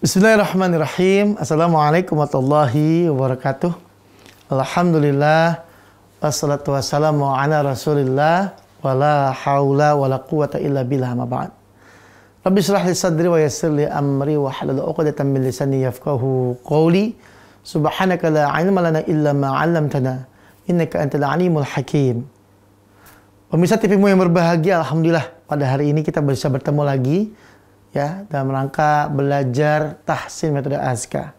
Bismillahirrahmanirrahim. Assalamualaikum warahmatullahi wabarakatuh. Alhamdulillah. Wassalatu wassalamu ala rasulillah. Wala hawla wala quwata illa billah ma ba'd. Rabbi surah li sadri wa yassir li amri wa halal uqadatan min lisani yafqahu qawli. Subhanaka la ilma lana illa ma 'allamtana. Innaka antal alimul hakim. Pemirsa TVMU yang berbahagia, Alhamdulillah pada hari ini kita bisa bertemu lagi ya dalam rangka belajar tahsin metode azka.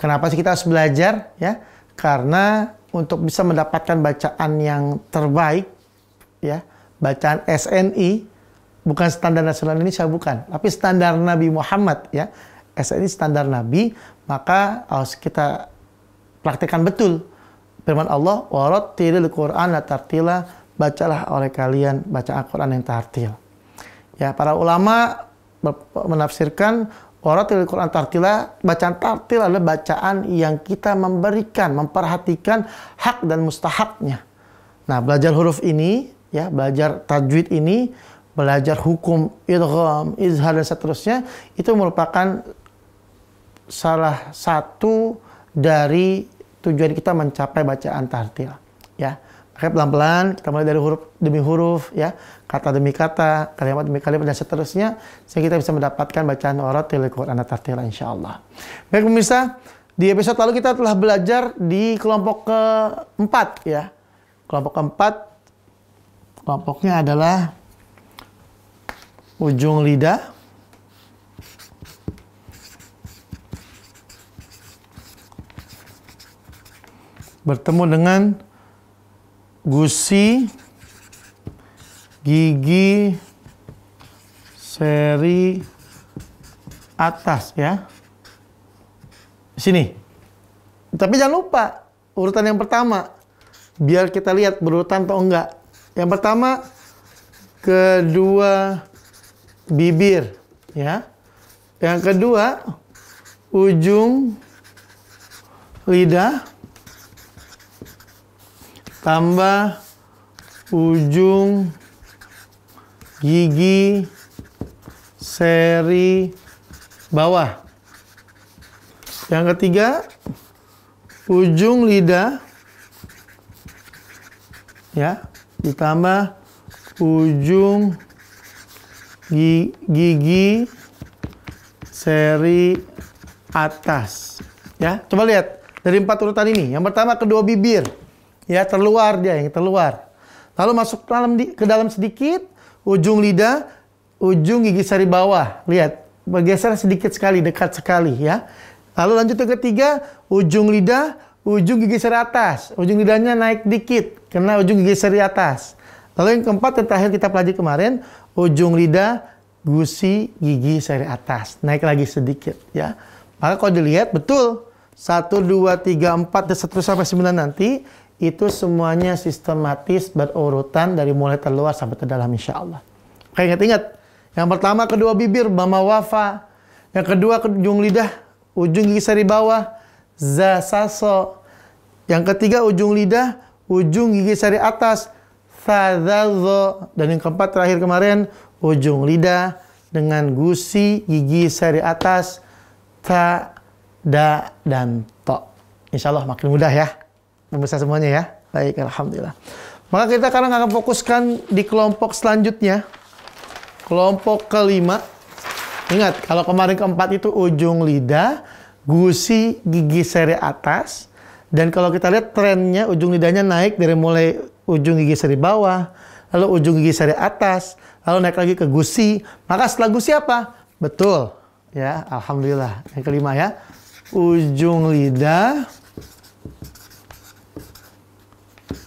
Kenapa sih kita harus belajar ya? Karena untuk bisa mendapatkan bacaan yang terbaik ya, bacaan SNI bukan standar nasional ini Indonesia bukan, tapi standar Nabi Muhammad ya. SNI standar Nabi, maka harus kita praktekkan betul firman Allah warattilil Qur'an tartila bacalah oleh kalian baca Al-Qur'an yang tartil. Ya, para ulama menafsirkan Waratil Quran tartila, bacaan tartil adalah bacaan yang kita memberikan, memperhatikan hak dan mustahaknya. Nah, belajar huruf ini, ya, belajar tajwid ini, belajar hukum, idgham, izhar dan seterusnya, itu merupakan salah satu dari tujuan kita mencapai bacaan tartil, ya. Oke, pelan-pelan kita mulai dari huruf demi huruf ya, kata demi kata, kalimat demi kalimat dan seterusnya sehingga kita bisa mendapatkan bacaan waratil Quran tartil insyaallah. Baik pemirsa, di episode lalu kita telah belajar di kelompok keempat ya. Kelompok keempat kelompoknya adalah ujung lidah bertemu dengan gusi gigi seri atas ya. Sini. Tapi jangan lupa urutan yang pertama. Biar kita lihat berurutan atau enggak. Yang pertama kedua bibir ya. Yang kedua ujung lidah tambah ujung gigi seri bawah. Yang ketiga, ujung lidah ya, ditambah ujung gigi, seri atas. Ya, coba lihat dari empat urutan ini. Yang pertama kedua bibir ya terluar dia yang terluar. Lalu masuk dalam ke dalam sedikit, ujung lidah, ujung gigi sari bawah. Lihat, bergeser sedikit sekali, dekat sekali ya. Lalu lanjut yang ketiga, ujung lidah, ujung gigi seri atas. Ujung lidahnya naik dikit karena ujung gigi seri atas. Lalu yang keempat yang terakhir kita pelajari kemarin, ujung lidah, gusi, gigi seri atas. Naik lagi sedikit ya. Maka kalau dilihat betul satu dua tiga empat dan seterusnya sampai sembilan nanti itu semuanya sistematis berurutan dari mulai terluar sampai terdalam insya Allah. Oke ingat-ingat. Yang pertama kedua bibir bama wafa. Yang kedua ujung lidah, ujung gigi seri bawah zasaso. Yang ketiga ujung lidah, ujung gigi seri atas sadazo. Dan yang keempat terakhir kemarin ujung lidah dengan gusi gigi seri atas ta da dan to. Insya Allah makin mudah ya pemirsa semuanya ya. Baik, alhamdulillah. Maka kita sekarang akan fokuskan di kelompok selanjutnya. Kelompok kelima. Ingat, kalau kemarin keempat itu ujung lidah, gusi gigi seri atas. Dan kalau kita lihat trennya, ujung lidahnya naik dari mulai ujung gigi seri bawah, lalu ujung gigi seri atas, lalu naik lagi ke gusi. Maka setelah gusi apa? Betul. Ya, Alhamdulillah. Yang kelima ya. Ujung lidah,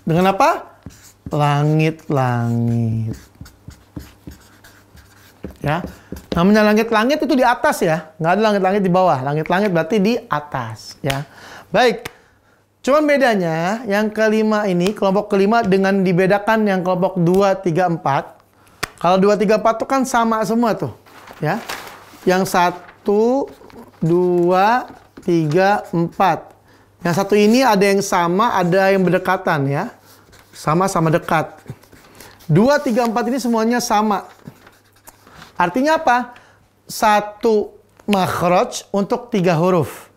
dengan apa? Langit-langit. Ya, namanya langit-langit itu di atas ya, nggak ada langit-langit di bawah. Langit-langit berarti di atas ya. Baik, cuman bedanya yang kelima ini kelompok kelima dengan dibedakan yang kelompok 2, 3, 4. Kalau 2, 3, 4 itu kan sama semua tuh ya. Yang satu, dua, tiga, empat yang satu ini ada yang sama, ada yang berdekatan ya. Sama-sama dekat. 2, 3, 4 ini semuanya sama. Artinya apa? Satu makhraj untuk tiga huruf.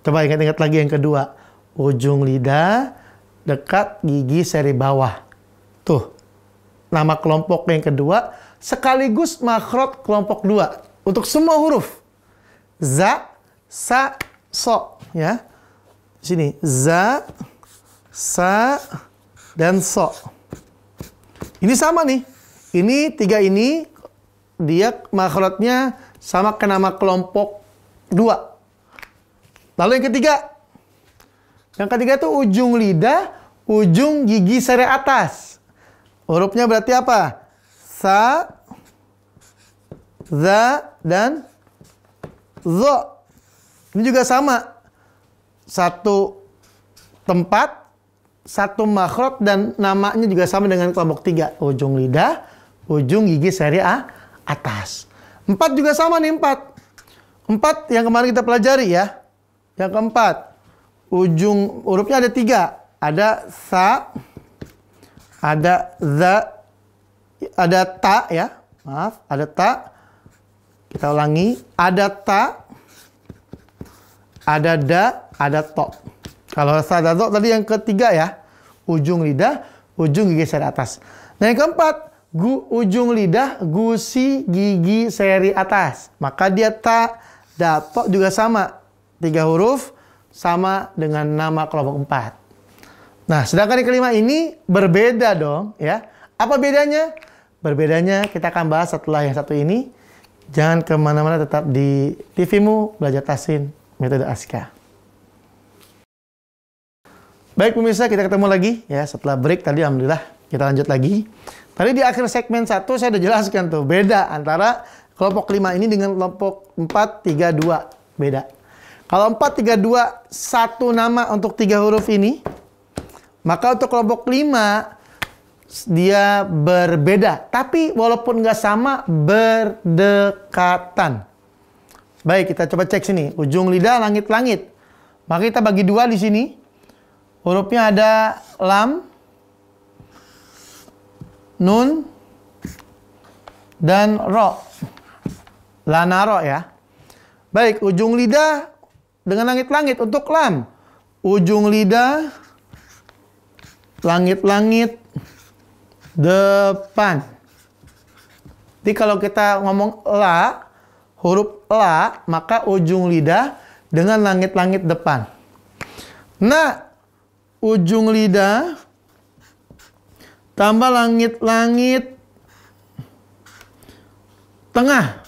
Coba ingat-ingat lagi yang kedua. Ujung lidah dekat gigi seri bawah. Tuh. Nama kelompok yang kedua sekaligus makhraj kelompok dua untuk semua huruf. Za, sa, so, ya sini za, sa, dan so. Ini sama nih. Ini tiga ini dia makhluknya sama ke nama kelompok dua. Lalu yang ketiga. Yang ketiga itu ujung lidah, ujung gigi sere atas. Hurufnya berarti apa? Sa, za, dan zo. Ini juga sama satu tempat, satu makhluk dan namanya juga sama dengan kelompok tiga. Ujung lidah, ujung gigi seri A atas. Empat juga sama nih empat. Empat yang kemarin kita pelajari ya. Yang keempat, ujung hurufnya ada tiga. Ada sa, ada za, ada ta ya. Maaf, ada ta. Kita ulangi. Ada ta, ada da, ada top. Kalau ada tok tadi yang ketiga ya, ujung lidah, ujung gigi seri atas. Nah yang keempat, gu, ujung lidah, gusi gigi seri atas. Maka dia tak, dapat juga sama. Tiga huruf sama dengan nama kelompok empat. Nah, sedangkan yang kelima ini berbeda dong ya. Apa bedanya? Berbedanya kita akan bahas setelah yang satu ini. Jangan kemana-mana tetap di TVmu belajar tasin metode Aska. Baik pemirsa, kita ketemu lagi ya setelah break tadi alhamdulillah kita lanjut lagi. Tadi di akhir segmen satu saya udah jelaskan tuh beda antara kelompok 5 ini dengan kelompok 4 3 2 beda. Kalau 4 3 2 satu nama untuk tiga huruf ini maka untuk kelompok 5 dia berbeda tapi walaupun nggak sama berdekatan. Baik, kita coba cek sini. Ujung lidah langit-langit. Maka kita bagi dua di sini Hurufnya ada lam, nun, dan ro. Lana ro ya. Baik, ujung lidah dengan langit-langit untuk lam. Ujung lidah, langit-langit, depan. Jadi kalau kita ngomong la, huruf la, maka ujung lidah dengan langit-langit depan. Nah, ujung lidah, tambah langit-langit tengah.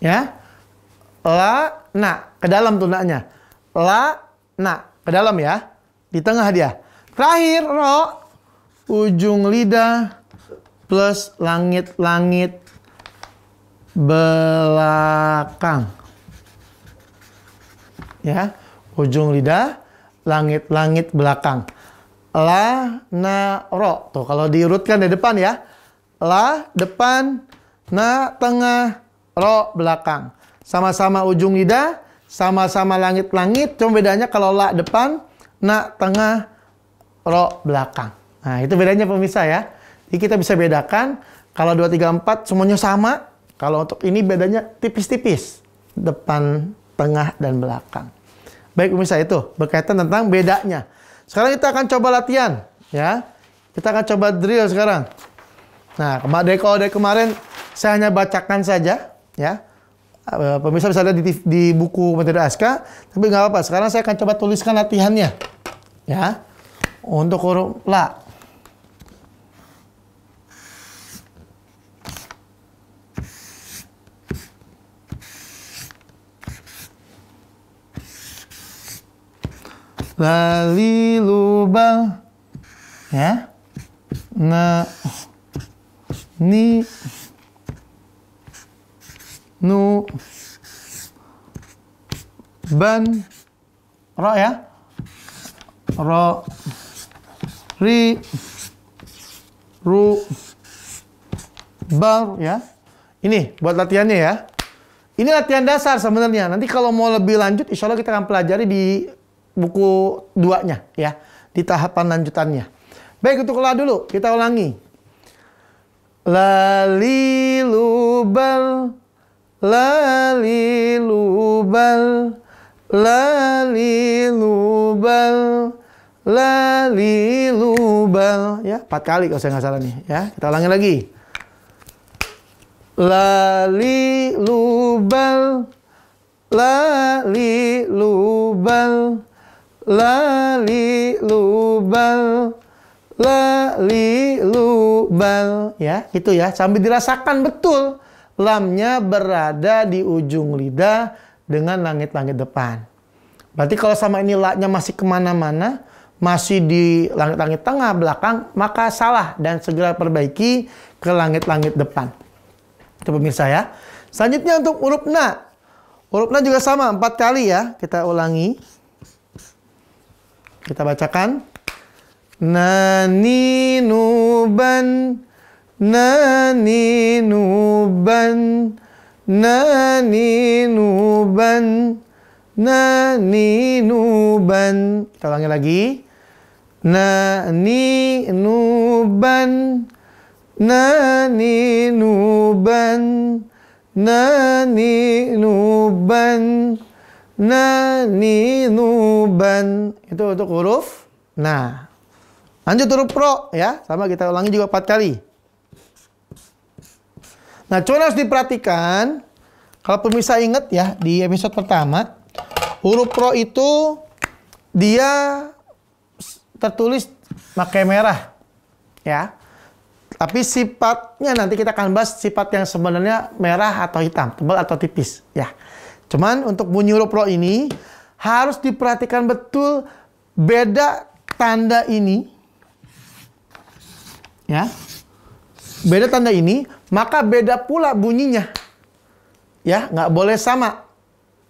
Ya. La, na. Ke dalam tuh na-nya. La, na. Ke dalam ya. Di tengah dia. Terakhir, ro. Ujung lidah plus langit-langit belakang. Ya ujung lidah, langit-langit belakang. La, na, ro. Tuh, kalau diurutkan di depan ya. La, depan, na, tengah, ro, belakang. Sama-sama ujung lidah, sama-sama langit-langit. Cuma bedanya kalau la depan, na, tengah, ro, belakang. Nah, itu bedanya pemirsa ya. Jadi kita bisa bedakan kalau 2, 3, 4 semuanya sama. Kalau untuk ini bedanya tipis-tipis. Depan, tengah, dan belakang. Baik pemirsa itu berkaitan tentang bedanya. Sekarang kita akan coba latihan ya. Kita akan coba drill sekarang. Nah, kemarin kalau dari kemarin saya hanya bacakan saja ya. Eh, pemirsa bisa lihat di, di buku materi Aska, tapi nggak apa-apa. Sekarang saya akan coba tuliskan latihannya ya. Untuk huruf la. lali lubang, ya na ni nu ban ro ya ro ri ru bar ya ini buat latihannya ya ini latihan dasar sebenarnya nanti kalau mau lebih lanjut insya Allah kita akan pelajari di buku 2-nya ya, di tahapan lanjutannya. Baik untuk la dulu, kita ulangi. Lali lubal, lali lubal, lali lubal, lali lubal. ya empat kali kalau saya nggak salah nih ya kita ulangi lagi Lali lubal, lali lubal lali lubal lali lubal ya itu ya sambil dirasakan betul lamnya berada di ujung lidah dengan langit-langit depan berarti kalau sama ini laknya masih kemana-mana masih di langit-langit tengah belakang maka salah dan segera perbaiki ke langit-langit depan itu pemirsa ya selanjutnya untuk huruf na huruf na juga sama empat kali ya kita ulangi kita bacakan. Nani nuban, nani nuban, nani nuban, nani nuban. Kita ulangi lagi. Nani nuban, nani nuban, nani nuban na ni nuban itu untuk huruf nah lanjut huruf pro ya sama kita ulangi juga empat kali nah cuma harus diperhatikan kalau pemirsa ingat ya di episode pertama huruf pro itu dia tertulis pakai merah ya tapi sifatnya nanti kita akan bahas sifat yang sebenarnya merah atau hitam tebal atau tipis ya Cuman untuk bunyi huruf Pro ini harus diperhatikan betul beda tanda ini ya. Beda tanda ini, maka beda pula bunyinya. Ya, nggak boleh sama.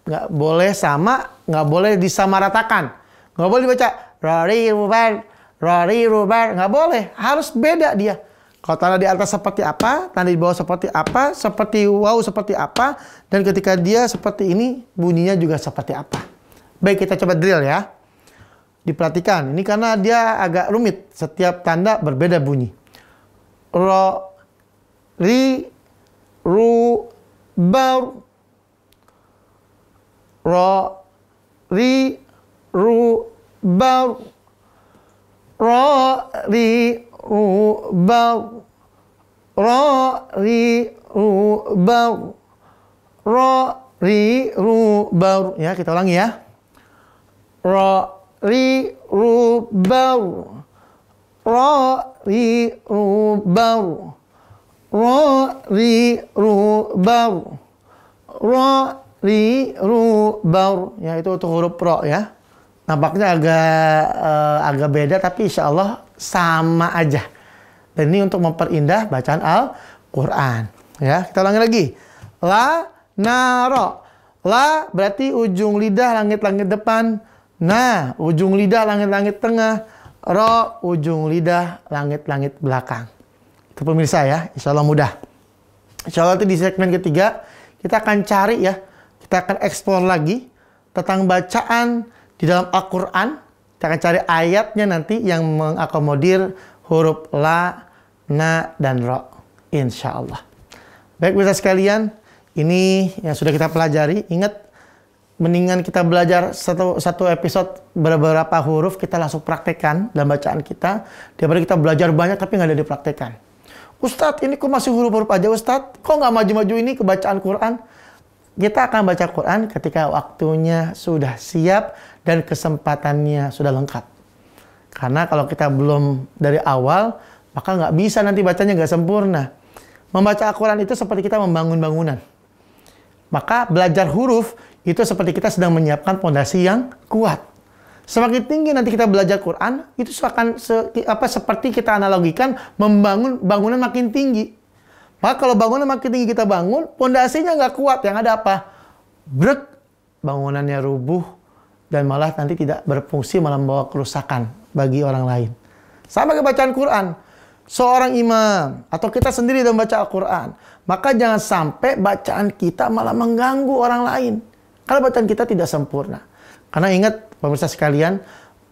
Nggak boleh sama, nggak boleh disamaratakan. Nggak boleh dibaca Rory Ruben, Rory Ruben, nggak boleh. Harus beda dia. Kalau tanda di atas seperti apa, tanda di bawah seperti apa, seperti wow seperti apa, dan ketika dia seperti ini, bunyinya juga seperti apa. Baik, kita coba drill ya. Diperhatikan, ini karena dia agak rumit. Setiap tanda berbeda bunyi. Ro, ri, ru, bar. Ro, ri, ru, bar. Ro, ri, ubau ro ri ubau ro ri ubau ya kita ulangi ya ro ri ubau ro ri ubau ro ri ubau ro ri ubau ya itu untuk huruf pro ya nampaknya agak uh, agak beda tapi Insya Allah sama aja. Dan ini untuk memperindah bacaan Al-Quran. Ya, kita ulangi lagi. La na naro. La berarti ujung lidah langit-langit depan. na ujung lidah langit-langit tengah. Ro, ujung lidah langit-langit belakang. Itu pemirsa ya, insya Allah mudah. Insya Allah itu di segmen ketiga, kita akan cari ya, kita akan eksplor lagi tentang bacaan di dalam Al-Quran kita akan cari ayatnya nanti yang mengakomodir huruf la, na, dan ro. Insya Allah. Baik, bisa sekalian. Ini yang sudah kita pelajari. Ingat, mendingan kita belajar satu, satu episode beberapa huruf kita langsung praktekan dalam bacaan kita daripada kita belajar banyak tapi nggak ada dipraktekan Ustadz ini kok masih huruf-huruf aja Ustadz kok nggak maju-maju ini kebacaan Quran kita akan baca Quran ketika waktunya sudah siap dan kesempatannya sudah lengkap. Karena kalau kita belum dari awal, maka nggak bisa nanti bacanya nggak sempurna. Membaca Al-Quran itu seperti kita membangun bangunan. Maka belajar huruf itu seperti kita sedang menyiapkan fondasi yang kuat. Semakin tinggi nanti kita belajar Quran, itu akan se, apa seperti kita analogikan membangun bangunan makin tinggi. Maka kalau bangunan makin tinggi kita bangun, pondasinya nggak kuat. Yang ada apa? Brek, bangunannya rubuh, dan malah nanti tidak berfungsi malah membawa kerusakan bagi orang lain. Sama kebacaan Quran. Seorang imam atau kita sendiri dalam baca Al-Quran. Maka jangan sampai bacaan kita malah mengganggu orang lain. Kalau bacaan kita tidak sempurna. Karena ingat pemirsa sekalian,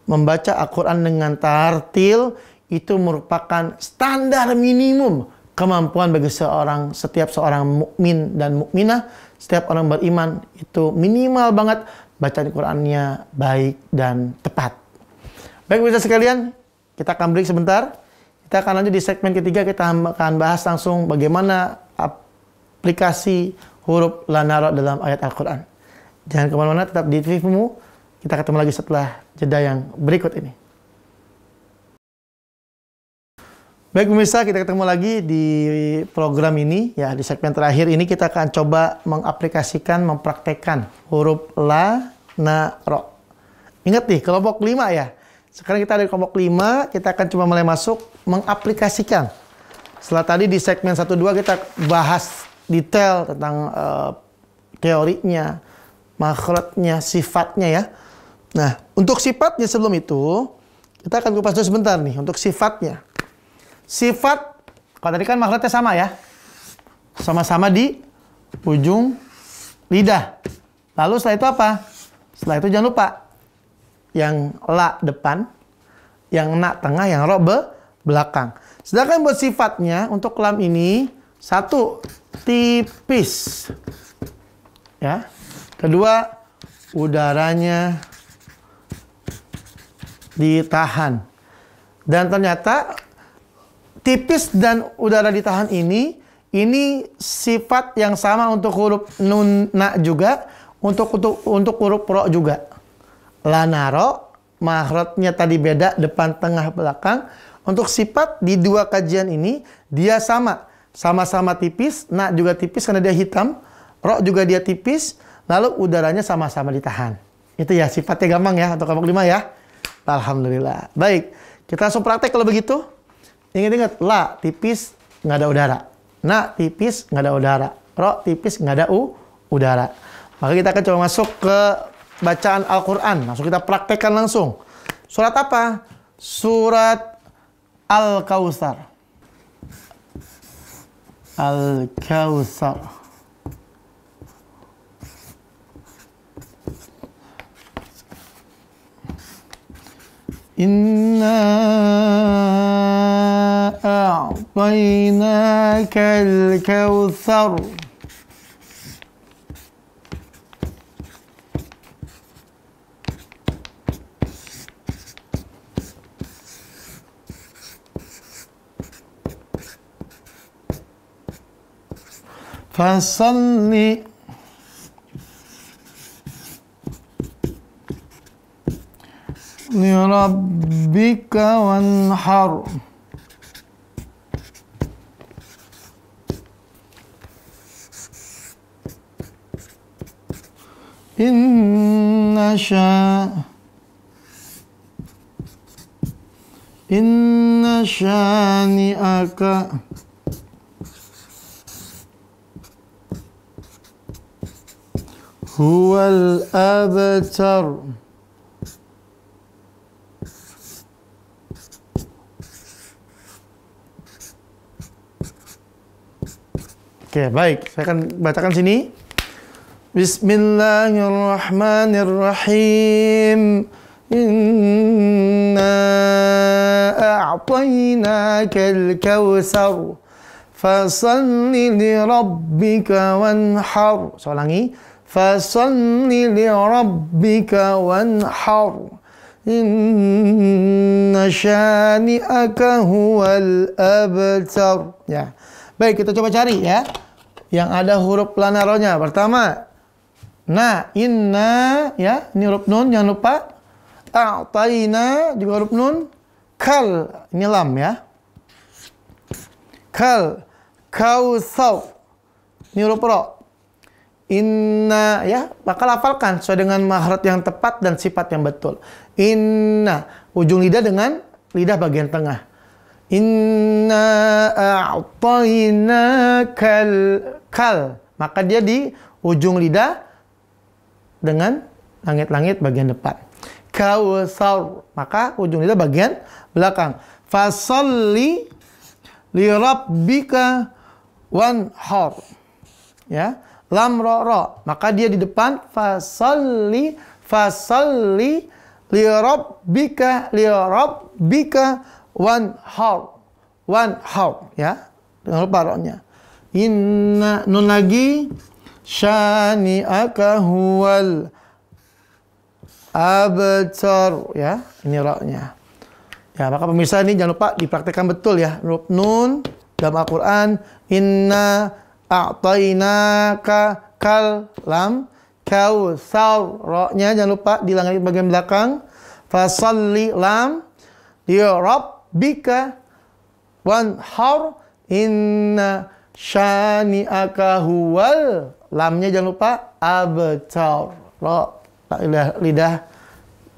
membaca Al-Quran dengan tartil itu merupakan standar minimum kemampuan bagi seorang setiap seorang mukmin dan mukminah, setiap orang beriman itu minimal banget bacaan Qur'annya baik dan tepat. Baik bisa sekalian, kita akan break sebentar. Kita akan lanjut di segmen ketiga kita akan bahas langsung bagaimana aplikasi huruf lanarot dalam ayat Al-Qur'an. Jangan kemana-mana, tetap di TV Kita ketemu lagi setelah jeda yang berikut ini. Baik pemirsa, kita ketemu lagi di program ini. Ya, di segmen terakhir ini kita akan coba mengaplikasikan, mempraktekkan huruf la, na, ro. Ingat nih, kelompok 5 ya. Sekarang kita ada di kelompok 5, kita akan coba mulai masuk mengaplikasikan. Setelah tadi di segmen 1 2 kita bahas detail tentang uh, teorinya, makhluknya, sifatnya ya. Nah, untuk sifatnya sebelum itu, kita akan kupas dulu sebentar nih untuk sifatnya. Sifat, kalau tadi kan makhluknya sama ya. Sama-sama di ujung lidah. Lalu setelah itu apa? Setelah itu jangan lupa. Yang la depan, yang na tengah, yang ro be, belakang. Sedangkan buat sifatnya, untuk lam ini, satu, tipis. Ya. Kedua, udaranya ditahan. Dan ternyata tipis dan udara ditahan ini ini sifat yang sama untuk huruf nun na juga untuk untuk untuk huruf ro juga lanaro mahrotnya tadi beda depan tengah belakang untuk sifat di dua kajian ini dia sama sama-sama tipis nak juga tipis karena dia hitam ro juga dia tipis lalu udaranya sama-sama ditahan itu ya sifatnya gampang ya untuk kelompok lima ya alhamdulillah baik kita langsung praktek kalau begitu Ingat-ingat, la tipis nggak ada udara. Na tipis nggak ada udara. Ro tipis nggak ada u, udara. Maka kita akan coba masuk ke bacaan Al-Quran. Langsung kita praktekkan langsung. Surat apa? Surat Al-Kautsar. Al-Kautsar. إنا أعطيناك الكوثر فصل ربك وانحر إن نشاء إن شانئك هو الأبتر Oke, baik. Saya akan bacakan sini. Bismillahirrahmanirrahim. Inna a'tainakal kautsar. Fasalli li rabbika wanhar. Saya ulangi. Fasalli li rabbika wanhar. Inna syani'aka huwal abtar. Ya. Baik, kita coba cari ya yang ada huruf lanaronya Pertama, na, inna, ya, ini huruf nun, jangan lupa. A'tayna, juga huruf nun. Kal, ini lam ya. Kal, kausau, ini huruf ro. Inna, ya, maka lafalkan sesuai dengan mahrat yang tepat dan sifat yang betul. Inna, ujung lidah dengan lidah bagian tengah Inna a'tayna kal, kal. Maka dia di ujung lidah dengan langit-langit bagian depan. Kausar. Maka ujung lidah bagian belakang. Fasalli li rabbika wanhar. Ya. Lam ro ro. Maka dia di depan. Fasalli. Fasalli li rabbika li rabbika One har one har ya dengan paronya inna nun lagi syani'aka huwal abtar ya ini ra-nya ya maka pemirsa ini jangan lupa dipraktekkan betul ya nun dalam Al-Qur'an inna a'tainaka kal lam kau ra-nya jangan lupa langit bagian belakang fasalli lam di rob bika wan har inna shani'aka huwal lamnya jangan lupa abtar ro lidah, lidah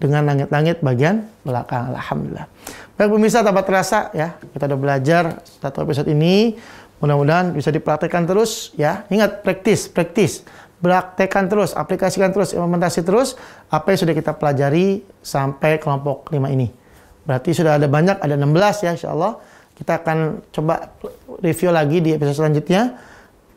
dengan langit-langit bagian belakang alhamdulillah baik pemirsa dapat terasa ya kita sudah belajar satu episode ini mudah-mudahan bisa dipraktekkan terus ya ingat praktis praktis praktekkan terus aplikasikan terus implementasi terus apa yang sudah kita pelajari sampai kelompok lima ini Berarti sudah ada banyak, ada 16 ya insya Allah. Kita akan coba review lagi di episode selanjutnya.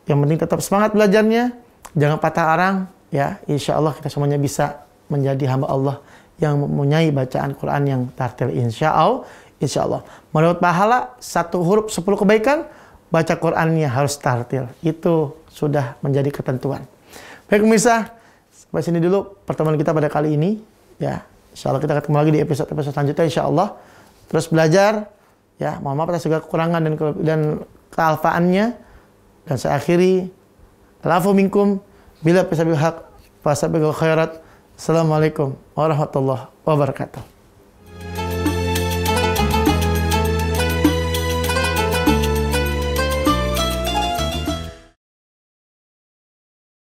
Yang penting tetap semangat belajarnya, jangan patah arang ya. Insya Allah kita semuanya bisa menjadi hamba Allah yang mempunyai bacaan Quran yang tartil insya Allah. Insya Allah. Menurut pahala, satu huruf sepuluh kebaikan, baca Qurannya harus tartil. Itu sudah menjadi ketentuan. Baik pemirsa, sampai sini dulu pertemuan kita pada kali ini. Ya, Insya Allah kita ketemu lagi di episode-episode selanjutnya insya Allah. Terus belajar, ya mohon maaf atas segala kekurangan dan, ke, dan kealfaannya. Dan saya akhiri, lafu minkum, bila pesabil hak fasabil khairat. Assalamualaikum warahmatullahi wabarakatuh.